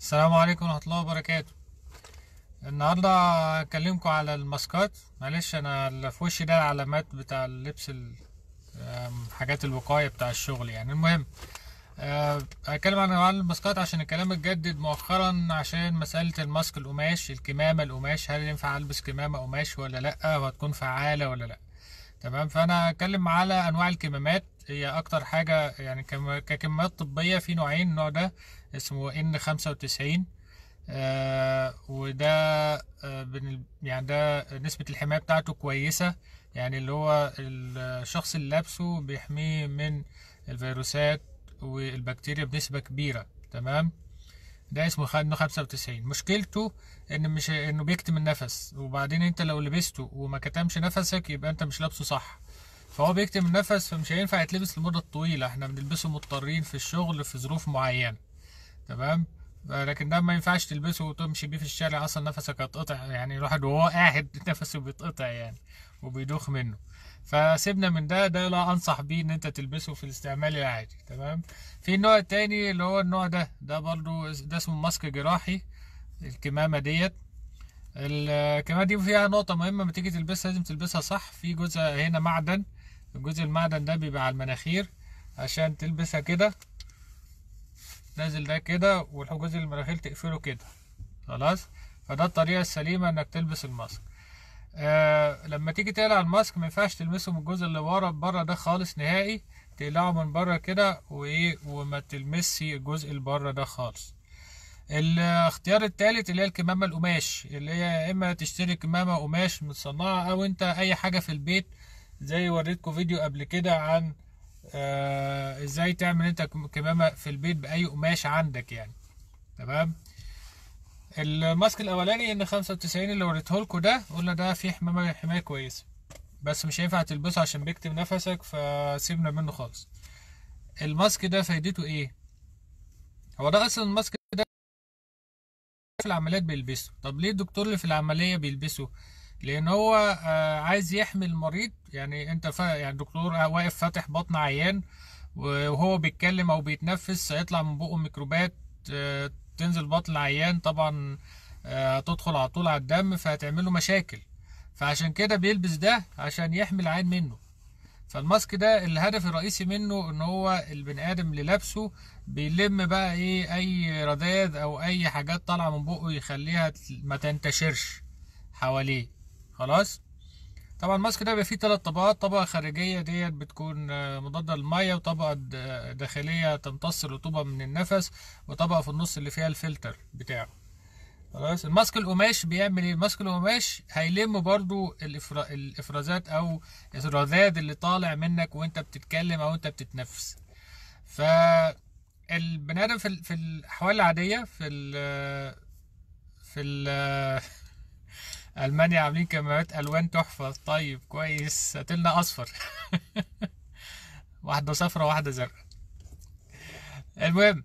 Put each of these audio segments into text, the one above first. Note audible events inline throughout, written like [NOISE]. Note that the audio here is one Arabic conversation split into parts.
السلام عليكم ورحمه الله وبركاته النهارده هكلمكم على الماسكات معلش انا اللي في وشي ده العلامات بتاع اللبس حاجات الوقايه بتاع الشغل يعني المهم آه، هتكلم عن الماسكات عشان الكلام اتجدد مؤخرا عشان مساله الماسك القماش الكمامه القماش هل ينفع البس كمامه قماش ولا لا وهتكون فعاله ولا لا تمام فانا هتكلم على انواع الكمامات هي اكتر حاجه يعني ككمامات طبيه في نوعين النوع ده اسمه ان 95 آه وده آه يعني ده نسبه الحمايه بتاعته كويسه يعني اللي هو الشخص اللي لابسه بيحميه من الفيروسات والبكتيريا بنسبه كبيره تمام ده اسمه خدمه 95 مشكلته ان مش انه بيكتم النفس وبعدين انت لو لبسته وما كتمش نفسك يبقى انت مش لابسه صح فهو بيكتم النفس فمش هينفع يتلبس لمده طويله احنا بنلبسه مضطرين في الشغل في ظروف معينه تمام لكن ده ما ينفعش تلبسه وتمشي بيه في الشارع اصلا نفسك هيتقطع يعني الواحد وهو قاعد [LAUGHS] نفسه بيتقطع يعني وبيدوخ منه فسيبنا من ده ده لا انصح بيه ان انت تلبسه في الاستعمال العادي تمام في النوع التاني اللي هو النوع ده ده برضو ده اسمه ماسك جراحي الكمامه ديت الكمامه دي فيها نقطه مهمه لما تيجي تلبسها لازم تلبسها صح في جزء هنا معدن الجزء المعدن ده بيبقى على المناخير عشان تلبسها كده نازل ده كده والجزء المناخير تقفله كده خلاص فده الطريقه السليمه انك تلبس الماسك آه لما تيجي تقلع الماسك ما ينفعش تلمسه من الجزء اللي ورا بره ده خالص نهائي تقلعه من بره كده وايه وما تلمسش الجزء اللي بره ده خالص الاختيار التالت اللي هي الكمامه القماش اللي هي اما تشتري كمامه قماش متصنعه او انت اي حاجه في البيت زي وريتكم فيديو قبل كده عن آه ازاي تعمل انت كمامه في البيت باي قماش عندك يعني تمام الماسك الاولاني ان 95 اللي وريته لكم ده قلنا ده فيه حمايه حمايه كويسه بس مش هينفع تلبسه عشان بيكتم نفسك فسيبنا منه خالص الماسك ده فايدته ايه هو ده اصلا الماسك ده في العمليات بيلبسه طب ليه الدكتور اللي في العمليه بيلبسه لان هو آه، عايز يحمي المريض يعني انت ف... يعني دكتور واقف فاتح بطن عيان وهو بيتكلم او بيتنفس هيطلع من بقه ميكروبات آه، تنزل بطن العيان طبعا هتدخل آه، على طول على الدم فهتعمل له مشاكل فعشان كده بيلبس ده عشان يحمي العين منه فالماسك ده الهدف الرئيسي منه ان هو البني ادم اللي لابسه بيلم بقى ايه اي رذاذ او اي حاجات طالعه من بقه يخليها ما تنتشرش حواليه خلاص طبعا الماسك ده بيبقى فيه ثلاث طبقات طبقه خارجيه ديت بتكون آه، مضاده للميه وطبقه داخليه تمتص الرطوبه من النفس وطبقه في النص اللي فيها الفلتر بتاعه خلاص الماسك القماش بيعمل ايه الماسك القماش هيلم برضو الإفرا... الافرازات او الرذاذ اللي طالع منك وانت بتتكلم او انت بتتنفس ف البني ادم في في الاحوال العاديه في ال في ال المانيا عاملين كاميرات الوان تحفه طيب كويس هاتلنا اصفر [LAUGHS] واحده صفرة واحده زرقاء المهم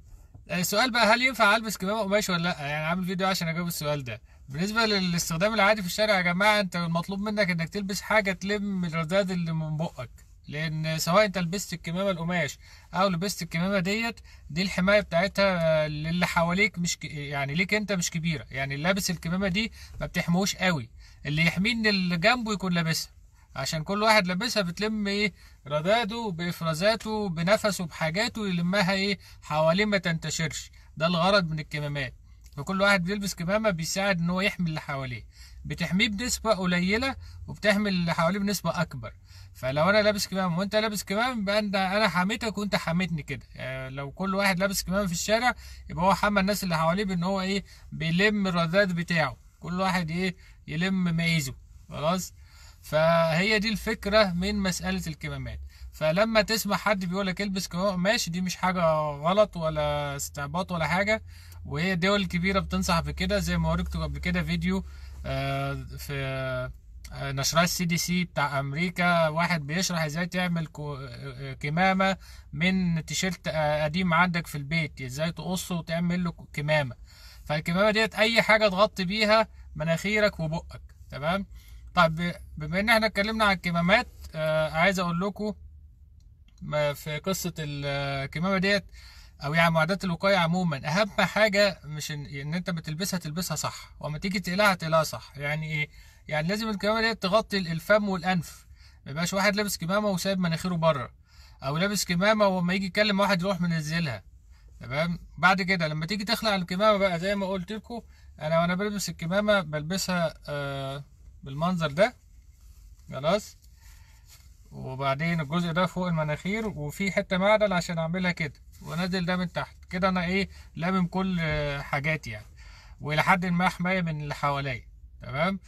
السؤال بقى هل ينفع البس كمامه قماش ولا لا يعني عامل فيديو عشان اجاوب السؤال ده بالنسبه للاستخدام العادي في الشارع يا جماعه انت المطلوب منك انك تلبس حاجه تلم الرذاذ اللي من بقك لان سواء انت لبست الكمامه القماش او لبست الكمامه ديت دي الحمايه بتاعتها للي حواليك مش يعني ليك انت مش كبيره يعني اللي لابس الكمامه دي ما بتحموش قوي اللي يحميه ان اللي جنبه يكون لابسها عشان كل واحد لابسها بتلم ايه رداده بافرازاته بنفسه بحاجاته يلمها ايه حواليه ما تنتشرش ده الغرض من الكمامات فكل واحد بيلبس كمامه بيساعد ان هو يحمي اللي حواليه بتحميه بنسبه قليله وبتحمي اللي حواليه بنسبه اكبر فلو انا لابس كمام وانت لابس كمام يبقى انا حميتك وانت حميتني كده يعني لو كل واحد لابس كمام في الشارع يبقى هو حمى الناس اللي حواليه بان هو ايه بيلم الرذاذ بتاعه كل واحد ايه يلم ميزه خلاص فهي دي الفكره من مساله الكمامات فلما تسمع حد بيقول لك البس كمام ماشي دي مش حاجه غلط ولا استعباط ولا حاجه وهي الدول الكبيره بتنصح بكده زي ما وريتكم قبل كده فيديو آه في آه، نشرات السي دي سي بتاع امريكا واحد بيشرح ازاي تعمل آه، آه، كمامه من تيشيرت قديم عندك في البيت ازاي تقصه وتعمل له كمامه فالكمامه ديت اي حاجه تغطي بيها مناخيرك وبقك تمام طب بما ان احنا اتكلمنا عن الكمامات عايز اقول لكم في قصه الكمامه ديت او يعني معدات الوقايه عموما اهم حاجه مش ان, إن انت بتلبسها تلبسها صح وما تيجي تقلعها تقلعها صح يعني ايه يعني لازم الكمامه دي تغطي الفم والانف ما يبقاش واحد لابس كمامه وسايب مناخيره بره او لابس كمامه واما يجي يتكلم واحد يروح منزلها تمام بعد كده لما تيجي تخلع الكمامه بقى زي ما قلت لكم انا وانا بلبس الكمامه بلبسها آه بالمنظر ده خلاص وبعدين الجزء ده فوق المناخير وفي حته معدل عشان اعملها كده وانزل ده من تحت كده انا ايه لامم كل حاجاتي يعني والى حد ما حمايه من اللي حواليا تمام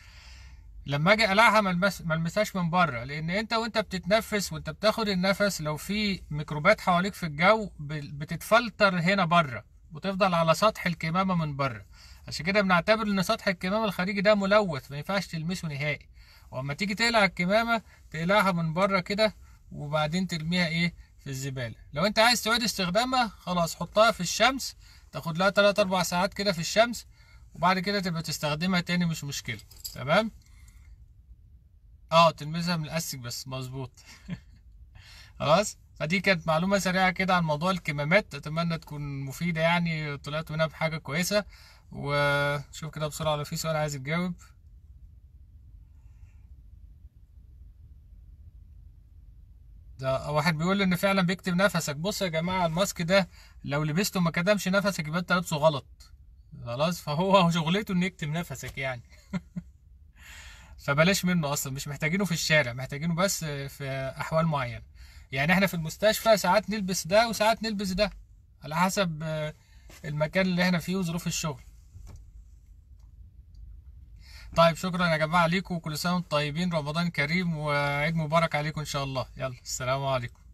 لما اجي اقلعها ما المساش من بره لان انت وانت بتتنفس وانت بتاخد النفس لو في ميكروبات حواليك في الجو بتتفلتر هنا بره وتفضل على سطح الكمامه من بره عشان كده بنعتبر ان سطح الكمامه الخارجي ده ملوث ما ينفعش تلمسه نهائي واما تيجي تقلع الكمامه تقلعها من بره كده وبعدين ترميها ايه في الزباله لو انت عايز تعيد استخدامها خلاص حطها في الشمس تاخد لها 3 4 ساعات كده في الشمس وبعد كده تبقى تستخدمها تاني مش مشكله تمام اه تلمسها من الاسك بس مظبوط [LAUGHS] خلاص فدي كانت معلومة سريعة كده عن موضوع الكمامات اتمنى تكون مفيدة يعني طلعت منها بحاجة كويسة وشوف كده بسرعة لو في سؤال عايز يتجاوب ده واحد بيقول ان فعلا بيكتب نفسك بص يا جماعه الماسك ده لو لبسته ما كتمش نفسك يبقى انت لابسه غلط خلاص فهو [LAUGHS] شغلته انه يكتم نفسك يعني [LAUGHS] فبلاش منه اصلا مش محتاجينه في الشارع محتاجينه بس في احوال معينه يعني احنا في المستشفى ساعات نلبس ده وساعات نلبس ده على حسب آه، المكان اللي احنا فيه وظروف الشغل طيب شكرا يا جماعه ليكم وكل سنه وانتم طيبين رمضان كريم وعيد مبارك عليكم ان شاء الله يلا السلام عليكم